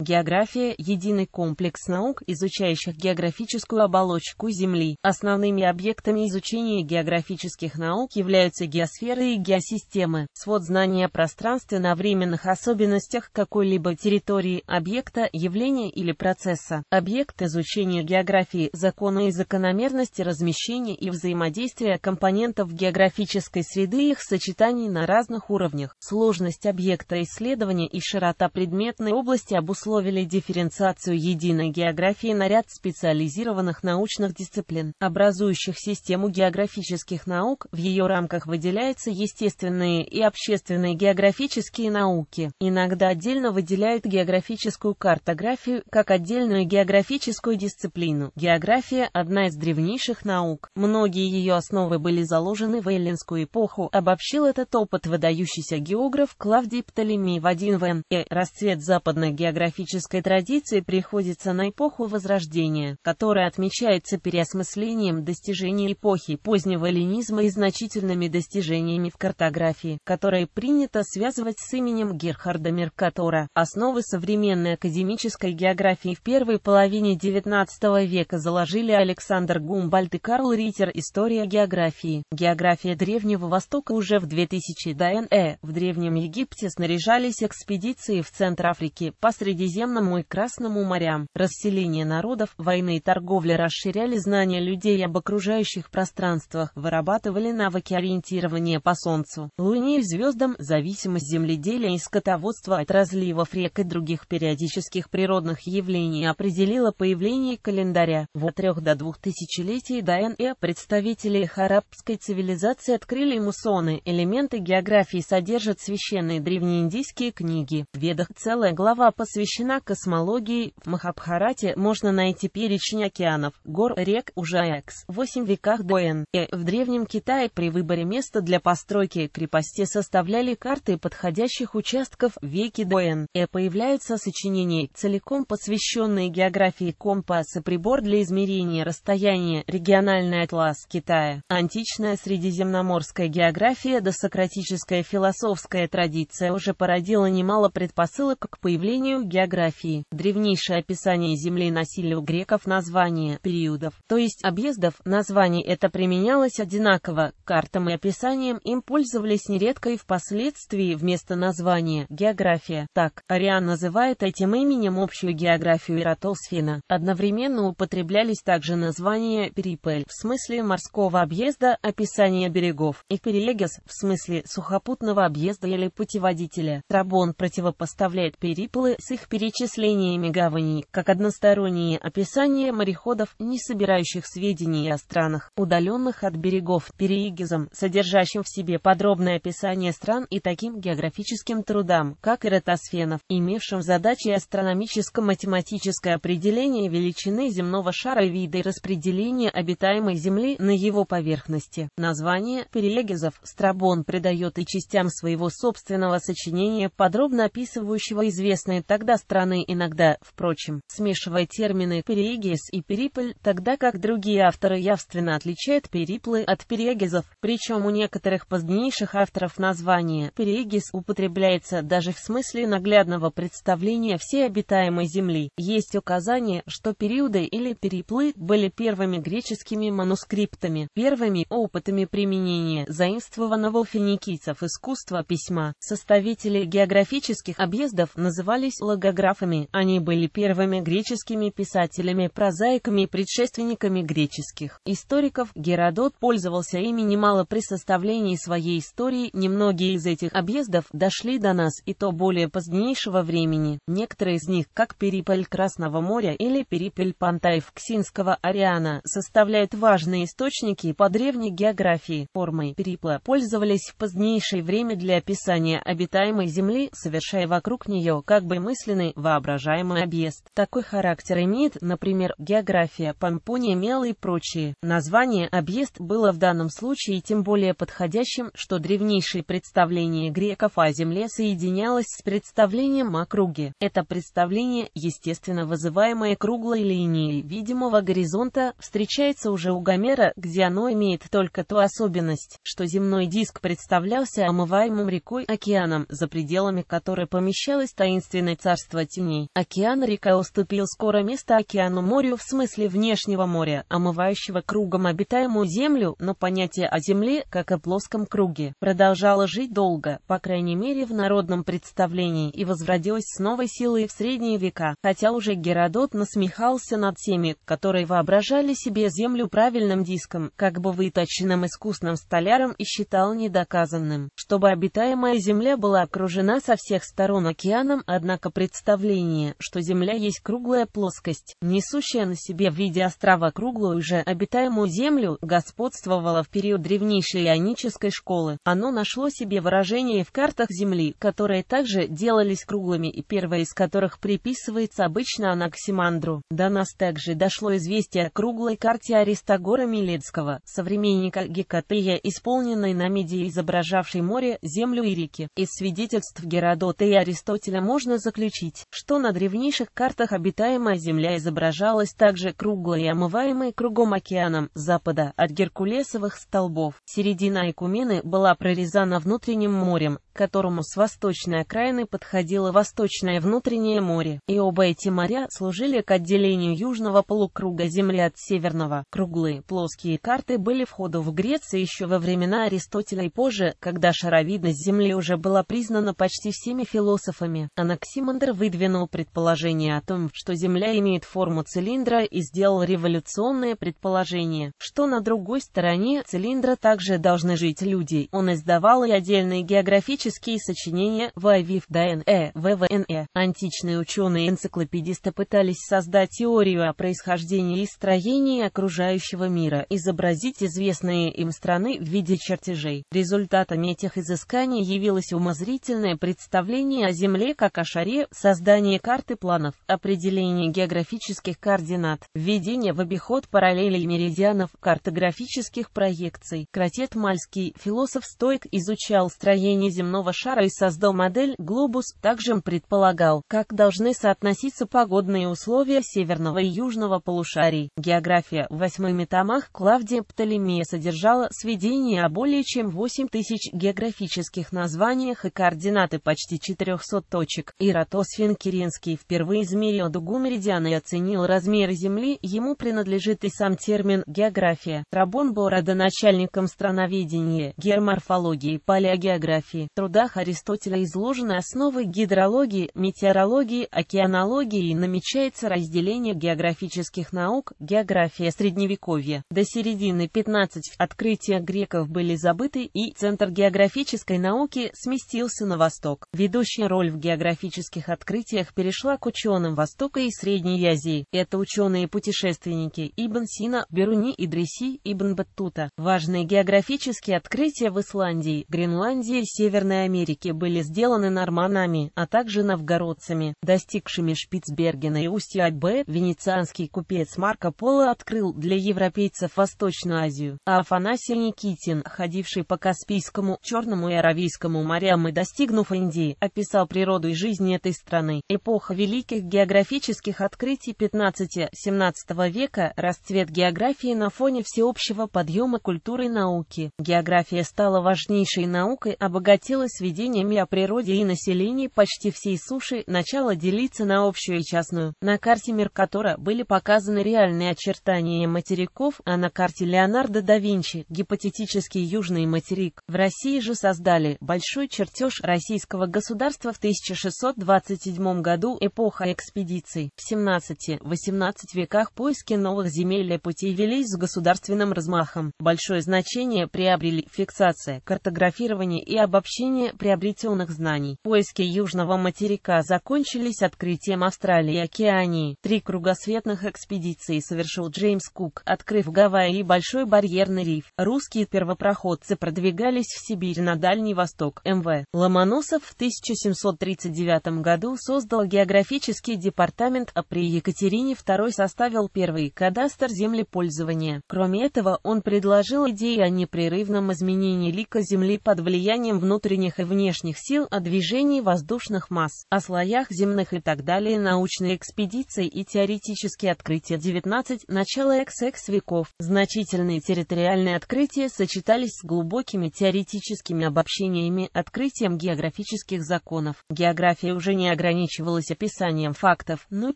География – единый комплекс наук, изучающих географическую оболочку Земли. Основными объектами изучения географических наук являются геосферы и геосистемы. Свод знаний о пространственно-временных особенностях какой-либо территории, объекта, явления или процесса. Объект изучения географии – законы и закономерности размещения и взаимодействия компонентов географической среды и их сочетаний на разных уровнях. Сложность объекта исследования и широта предметной области обусловлены обусловили дифференциацию единой географии на ряд специализированных научных дисциплин, образующих систему географических наук, в ее рамках выделяются естественные и общественные географические науки, иногда отдельно выделяют географическую картографию как отдельную географическую дисциплину. География – одна из древнейших наук, многие ее основы были заложены в эллинскую эпоху, обобщил этот опыт выдающийся географ Клавдий Птолемей в 1 в Н. Э. Расцвет западной географии географической традиции приходится на эпоху Возрождения, которая отмечается переосмыслением достижений эпохи позднего ленизма и значительными достижениями в картографии, которые принято связывать с именем Герхарда Меркатора. Основы современной академической географии в первой половине XIX века заложили Александр Гумбальд и Карл Риттер «История географии». География Древнего Востока уже в 2000 ДНЭ. В Древнем Египте снаряжались экспедиции в центр Африки, по Средиземному Средиземному и Красному морям. Расселение народов, войны и торговля расширяли знания людей об окружающих пространствах, вырабатывали навыки ориентирования по Солнцу, Луне и звездам, зависимость земледелия и скотоводства от разливов рек и других периодических природных явлений определила появление календаря. В 3 до двух тысячелетий до Н.Э. представители арабской цивилизации открыли мусоны, элементы географии содержат священные древнеиндийские книги. В Ведах целая глава посвящена посвящена космологии. В Махабхарате можно найти перечень океанов, гор, рек, уже Аякс, 8 веках до Н. И в Древнем Китае при выборе места для постройки крепости составляли карты подходящих участков веки до Н. И появляются сочинения, целиком посвященные географии компаса, прибор для измерения расстояния, региональный атлас Китая, античная средиземноморская география до сократическая философская традиция уже породила немало предпосылок к появлению географии географии. Древнейшее описание земли носили у греков название периодов, то есть объездов. Название это применялось одинаково, картам и описаниям, им пользовались нередко и впоследствии вместо названия география. Так, Ариан называет этим именем общую географию Эратосфена. Одновременно употреблялись также названия перипель в смысле морского объезда, описание берегов, и перелегес в смысле сухопутного объезда или путеводителя. Трабон противопоставляет периплы с их перечислениями гаваней как односторонние описания мореходов, не собирающих сведений о странах, удаленных от берегов, переигизом, содержащим в себе подробное описание стран и таким географическим трудам, как Эратосфенов, имевшим задачей астрономическо-математическое определение величины земного шара и вида и обитаемой Земли на его поверхности. Название переегизов Страбон придает и частям своего собственного сочинения, подробно описывающего известные тогда страны иногда, впрочем, смешивая термины «периегис» и «перипль», тогда как другие авторы явственно отличают «периплы» от «периегизов», причем у некоторых позднейших авторов название «периегис» употребляется даже в смысле наглядного представления всей обитаемой Земли. Есть указание, что периоды или переплы были первыми греческими манускриптами, первыми опытами применения заимствованного у финикийцев искусства письма. Составители географических объездов назывались логопедами Географами они были первыми греческими писателями, прозаиками, и предшественниками греческих историков. Геродот пользовался ими немало при составлении своей истории, немногие из этих объездов дошли до нас и то более позднейшего времени. Некоторые из них, как Периполь Красного моря или Периполь Пантаев Ксинского Ариана, составляют важные источники по древней географии. Формой Перипла пользовались в позднейшее время для описания обитаемой земли, совершая вокруг нее как бы мысленно стороны, воображаемый объезд. Такой характер имеет, например, география, Пампония, Мела и прочие. Название объезд было в данном случае тем более подходящим, что древнейшее представление греков о земле соединялось с представлением о круге. Это представление, естественно вызываемое круглой линией видимого горизонта, встречается уже у Гомера, где оно имеет только ту особенность, что земной диск представлялся омываемым рекой океаном, за пределами которой помещалось таинственное царство царство теней. Океан река уступил скоро место океану морю в смысле внешнего моря, омывающего кругом обитаемую землю, но понятие о земле, как о плоском круге, продолжало жить долго, по крайней мере в народном представлении, и возродилось с новой силой в средние века, хотя уже Геродот насмехался над теми, которые воображали себе землю правильным диском, как бы выточенным искусным столяром и считал недоказанным, чтобы обитаемая земля была окружена со всех сторон океаном, однако представление представление, что Земля есть круглая плоскость, несущая на себе в виде острова круглую же обитаемую Землю, господствовало в период древнейшей ионической школы. Оно нашло себе выражение в картах Земли, которые также делались круглыми и первая из которых приписывается обычно Анаксимандру. До нас также дошло известие о круглой карте Аристогора Милецкого, современника Гекатея, исполненной на меди изображавшей море, землю и реки. Из свидетельств Геродота и Аристотеля можно заключить, отметить, что на древнейших картах обитаемая Земля изображалась также круглой и омываемой кругом океаном запада от Геркулесовых столбов. Середина Экумены была прорезана внутренним морем, которому с восточной окраины подходило восточное внутреннее море, и оба эти моря служили к отделению южного полукруга Земли от северного. Круглые, плоские карты были входу в Грецию еще во времена Аристотеля и позже, когда шаровидность Земли уже была признана почти всеми философами. Анаксимандр выдвинул предположение о том, что Земля имеет форму цилиндра и сделал революционное предположение, что на другой стороне цилиндра также должны жить люди. Он издавал и отдельные географические сочинения «Вавив ДНЭ», «ВВНЭ». Э. Античные ученые-энциклопедисты пытались создать теорию о происхождении и строении окружающего мира, изобразить известные им страны в виде чертежей. Результатами этих изысканий явилось умозрительное представление о Земле как о шаре создание карты планов, определение географических координат, введение в обиход параллелей меридианов, картографических проекций. Кратет Мальский, философ-стоик, изучал строение земного шара и создал модель «Глобус», также предполагал, как должны соотноситься погодные условия северного и южного полушарий. География в восьми томах Клавдия Птолемея содержала сведения о более чем 8 тысяч географических названиях и координаты почти 400 точек. Иратос Иосифин Киренский впервые измерил дугу меридиана и оценил размер Земли, ему принадлежит и сам термин «география». Трабон был родоначальником страноведения, геоморфологии палеогеографии. В трудах Аристотеля изложены основы гидрологии, метеорологии, океанологии и намечается разделение географических наук, география Средневековья. До середины 15 открытия греков были забыты и центр географической науки сместился на восток. Ведущая роль в географических отношениях открытиях перешла к ученым Востока и Средней Азии. Это ученые-путешественники Ибн Сина, Беруни и Дреси, Ибн Баттута. Важные географические открытия в Исландии, Гренландии и Северной Америке были сделаны норманами, а также новгородцами, достигшими Шпицбергена и устья Альбе. Венецианский купец Марко Поло открыл для европейцев Восточную Азию, а Афанасий Никитин, ходивший по Каспийскому, Черному и Аравийскому морям и достигнув Индии, описал природу и жизнь этой страны страны. Эпоха великих географических открытий 15-17 века, расцвет географии на фоне всеобщего подъема культуры и науки. География стала важнейшей наукой, обогатилась сведениями о природе и населении почти всей суши, начала делиться на общую и частную. На карте Меркатора были показаны реальные очертания материков, а на карте Леонардо да Винчи – гипотетический южный материк. В России же создали большой чертеж российского государства в 1620 1927 году эпоха экспедиций. В 17-18 веках поиски новых земель и путей велись с государственным размахом. Большое значение приобрели фиксация, картографирование и обобщение приобретенных знаний. Поиски южного материка закончились открытием Австралии и Океании. Три кругосветных экспедиции совершил Джеймс Кук, открыв Гавайи и Большой барьерный риф. Русские первопроходцы продвигались в Сибирь на Дальний Восток. МВ. Ломоносов в 1739 году создал географический департамент, а при Екатерине II составил первый кадастр землепользования. Кроме этого, он предложил идеи о непрерывном изменении лика Земли под влиянием внутренних и внешних сил, о движении воздушных масс, о слоях земных и так далее, научные экспедиции и теоретические открытия 19, начало XX веков. Значительные территориальные открытия сочетались с глубокими теоретическими обобщениями, открытием географических законов. География уже не ограничивалась описанием фактов, но ну и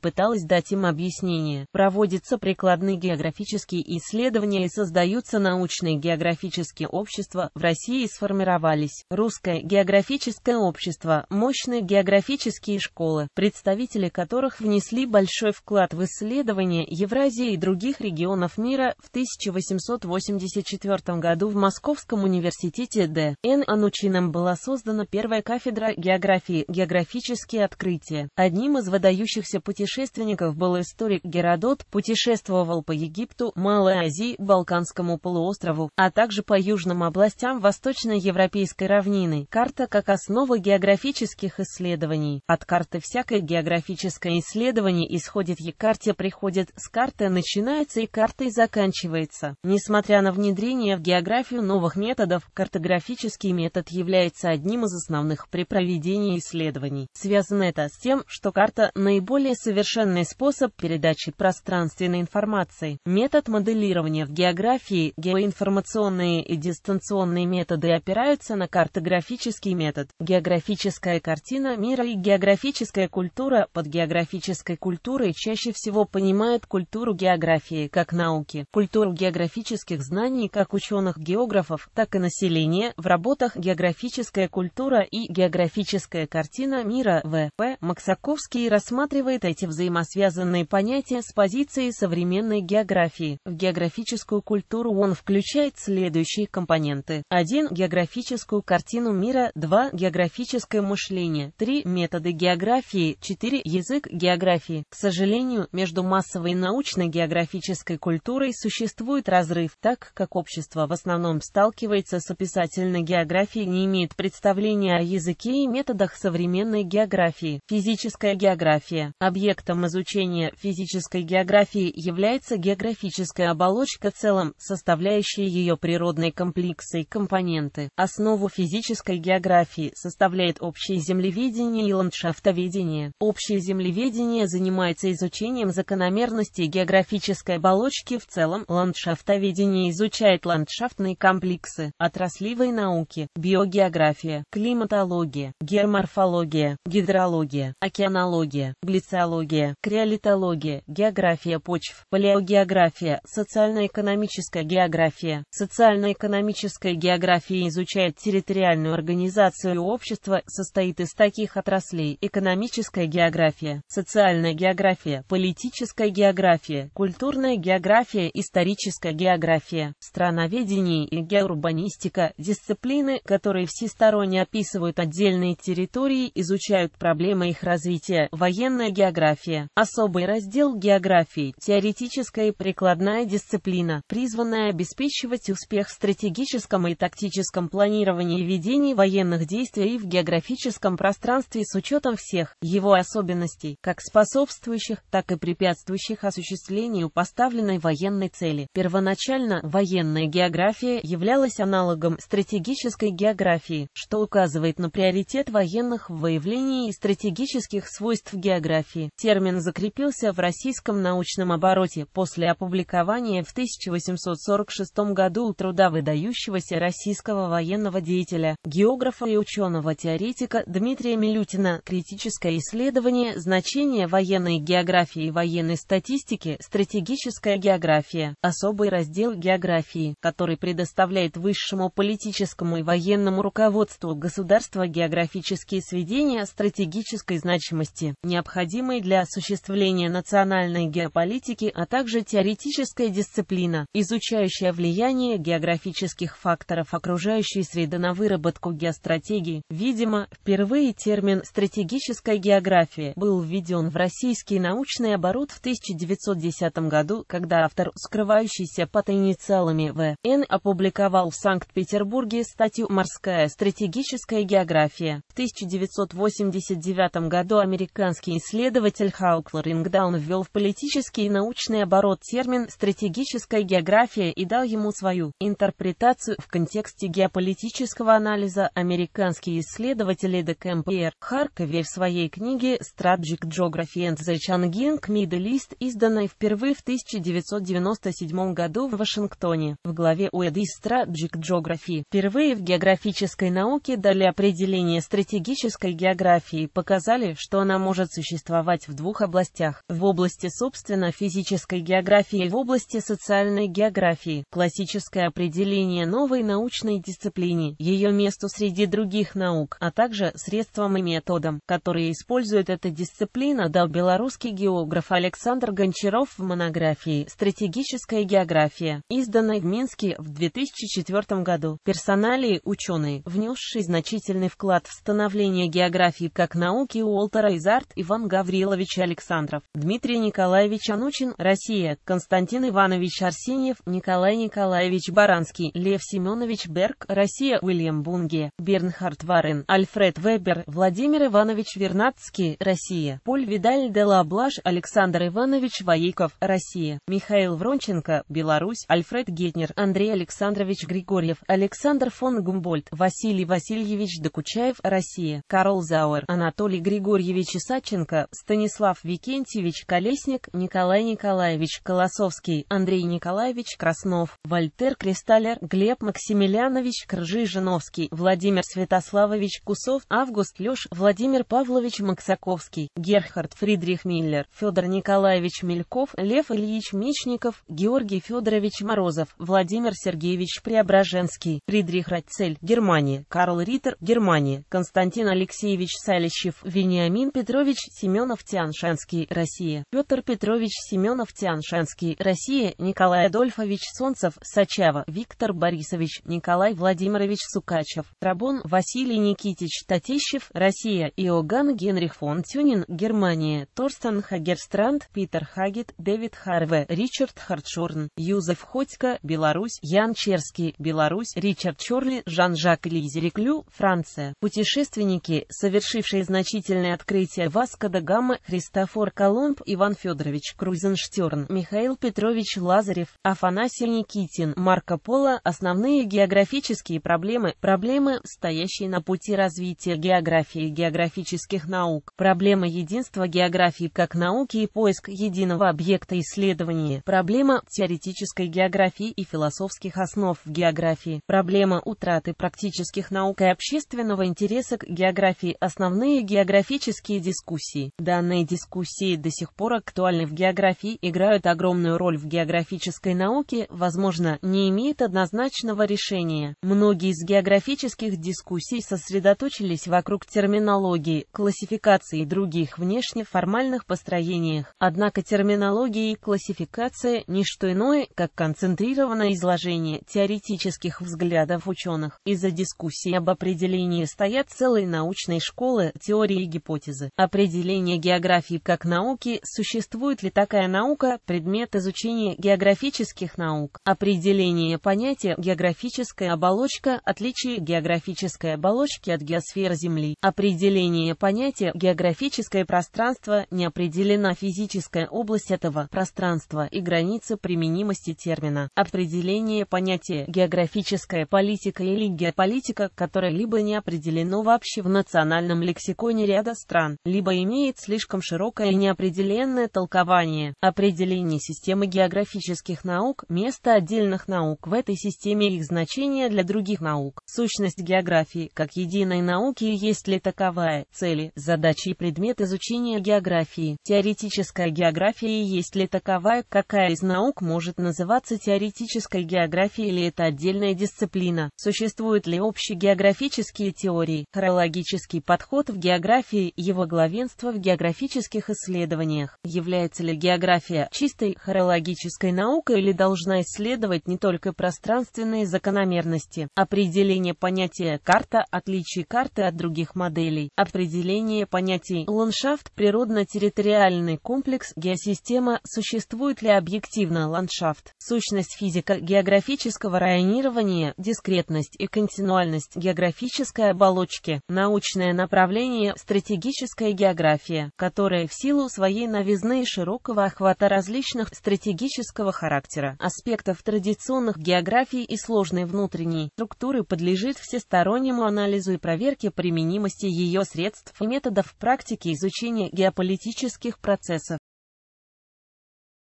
пыталась дать им объяснение. Проводятся прикладные географические исследования и создаются научные географические общества. В России сформировались русское географическое общество, мощные географические школы, представители которых внесли большой вклад в исследования Евразии и других регионов мира в 1884 году в Московском университете Д. Н. Анучином была создана первая кафедра географии, географические открытие. Одним из выдающихся путешественников был историк Геродот, путешествовал по Египту, Малой Азии, Балканскому полуострову, а также по южным областям восточноевропейской равнины. Карта как основа географических исследований. От карты всякое географическое исследование исходит и карте приходит, с карты начинается и картой заканчивается. Несмотря на внедрение в географию новых методов, картографический метод является одним из основных при проведении исследований, связанных Роснета с тем, что карта – наиболее совершенный способ передачи пространственной информации. Метод моделирования в географии, геоинформационные и дистанционные методы опираются на картографический метод. Географическая картина мира и географическая культура под географической культурой чаще всего понимают культуру географии как науки, культуру географических знаний как ученых-географов, так и населения в работах «Географическая культура» и «Географическая картина мира» в П. Максаковский рассматривает эти взаимосвязанные понятия с позиции современной географии. В географическую культуру он включает следующие компоненты. 1. Географическую картину мира. 2. Географическое мышление. 3. Методы географии. 4. Язык географии. К сожалению, между массовой научной географической культурой существует разрыв, так как общество в основном сталкивается с описательной географией и не имеет представления о языке и методах современной географии географии. Физическая география. Объектом изучения физической географии является географическая оболочка в целом, составляющая ее природные комплексы и компоненты. Основу физической географии составляет общее землеведение и ландшафтоведение. Общее землеведение занимается изучением закономерностей географической оболочки в целом, ландшафтоведение изучает ландшафтные комплексы, отраслевые науки, биогеография, климатология, геоморфология, гидро минералогия, океанология, глициология, криолитология, география почв, палеогеография, социально-экономическая география. Социально-экономическая география изучает территориальную организацию общества, состоит из таких отраслей экономическая география, социальная география, политическая география, культурная география, историческая география, страноведение и геоурбанистика, дисциплины, которые всесторонне описывают отдельные территории, изучают проблемы, проблемы их развития, военная география, особый раздел географии, теоретическая и прикладная дисциплина, призванная обеспечивать успех в стратегическом и тактическом планировании и ведении военных действий в географическом пространстве с учетом всех его особенностей, как способствующих, так и препятствующих осуществлению поставленной военной цели. Первоначально военная география являлась аналогом стратегической географии, что указывает на приоритет военных в выявлении и стратегических свойств географии. Термин закрепился в российском научном обороте после опубликования в 1846 году труда выдающегося российского военного деятеля, географа и ученого-теоретика Дмитрия Милютина «Критическое исследование значения военной географии и военной статистики. Стратегическая география. Особый раздел географии, который предоставляет высшему политическому и военному руководству государства географические сведения стратегические стратегической значимости, необходимой для осуществления национальной геополитики, а также теоретическая дисциплина, изучающая влияние географических факторов окружающей среды на выработку геостратегии. Видимо, впервые термин «стратегическая география» был введен в российский научный оборот в 1910 году, когда автор, скрывающийся под инициалами В.Н., опубликовал в Санкт-Петербурге статью «Морская стратегическая география» в 1989 1969 году американский исследователь Хауклер Рингдаун ввел в политический и научный оборот термин «стратегическая география» и дал ему свою интерпретацию в контексте геополитического анализа американские исследователи ДКМПР в Харькове в своей книге «Strategic Geography and the Changing Middle East», изданной впервые в 1997 году в Вашингтоне. В главе «Уэд Strategic Geography» впервые в географической науке дали определение стратегической географии теории показали, что она может существовать в двух областях – в области, собственно, физической географии и в области социальной географии. Классическое определение новой научной дисциплины, ее месту среди других наук, а также средствам и методам, которые использует эта дисциплина, дал белорусский географ Александр Гончаров в монографии «Стратегическая география», изданной в Минске в 2004 году. Персоналии ученые, внесшие значительный вклад в становление географии как Науки науке Уолтера Изарт, Иван Гаврилович Александров, Дмитрий Николаевич Анучин, Россия, Константин Иванович Арсеньев, Николай Николаевич Баранский, Лев Семенович Берг, Россия, Уильям Бунге, Бернхард Варен, Альфред Вебер, Владимир Иванович Вернадский, Россия, Поль Видаль де Ла Лаблаш, Александр Иванович Воейков, Россия, Михаил Вронченко, Беларусь, Альфред Гетнер, Андрей Александрович Григорьев, Александр фон Гумбольд, Василий Васильевич Докучаев, Россия, Карл Зауэр, Анатолий Анатолий Григорьевич Исаченко, Станислав Викентьевич Колесник, Николай Николаевич Колосовский, Андрей Николаевич Краснов, Вольтер Кристаллер, Глеб Максимилианович Кржижиновский, Владимир Святославович Кусов, Август Леш, Владимир Павлович Максаковский, Герхард Фридрих Миллер, Федор Николаевич Мельков, Лев Ильич Мечников, Георгий Федорович Морозов, Владимир Сергеевич Преображенский, Фридрих Рацель, Германия, Карл Риттер, Германия, Константин Алексеевич Салич, Грищев, Вениамин Петрович Семенов-Тяншанский, Россия, Петр Петрович Семенов-Тяншанский, Россия, Николай Адольфович Солнцев, Сачава, Виктор Борисович, Николай Владимирович Сукачев, Трабон Василий Никитич Татищев, Россия, Иоганн Генрих фон Тюнин, Германия, Торстен Хагерстранд, Питер Хагет, Дэвид Харве, Ричард Хартшорн, Юзеф Ходько, Беларусь, Ян Черский, Беларусь, Ричард Чорли, Жан-Жак Лизериклю, Франция. Путешественники, совершившие значительные открытия Васко да Гама, Христофор Колумб, Иван Федорович Крузенштерн, Михаил Петрович Лазарев, Афанасий Никитин, Марко Поло, основные географические проблемы, проблемы, стоящие на пути развития географии и географических наук, проблема единства географии как науки и поиск единого объекта исследования, проблема теоретической географии и философских основ в географии, проблема утраты практических наук и общественного интереса к географии, основные Прямые географические дискуссии. Данные дискуссии до сих пор актуальны в географии, играют огромную роль в географической науке, возможно, не имеют однозначного решения. Многие из географических дискуссий сосредоточились вокруг терминологии, классификации и других внешне формальных построениях. Однако терминология и классификация – не что иное, как концентрированное изложение теоретических взглядов ученых. Из-за дискуссии об определении стоят целые научные школы, теории и гипотезы. Определение географии как науки, существует ли такая наука, предмет изучения географических наук. Определение понятия географическая оболочка, отличие географической оболочки от геосфер Земли. Определение понятия географическое пространство, не определена физическая область этого пространства и границы применимости термина. Определение понятия географическая политика или геополитика, которое либо не определено вообще в национальном лексиконе лексиконе ряда стран, либо имеет слишком широкое и неопределенное толкование. Определение системы географических наук, место отдельных наук в этой системе и их значение для других наук, сущность географии как единой науки и есть ли таковая, цели, задачи и предмет изучения географии, теоретическая география и есть ли таковая, какая из наук может называться теоретической географией или это отдельная дисциплина, существуют ли общие географические теории, хронологический подход в географии, его главенство в географических исследованиях. Является ли география чистой хорологической наукой или должна исследовать не только пространственные закономерности, определение понятия карта, отличие карты от других моделей, определение понятий ландшафт, природно-территориальный комплекс, геосистема, существует ли объективно ландшафт, сущность физика географического районирования, дискретность и континуальность географической оболочки, научное направление направление «Стратегическая география», которая в силу своей новизны и широкого охвата различных стратегического характера, аспектов традиционных географий и сложной внутренней структуры подлежит всестороннему анализу и проверке применимости ее средств и методов практики изучения геополитических процессов.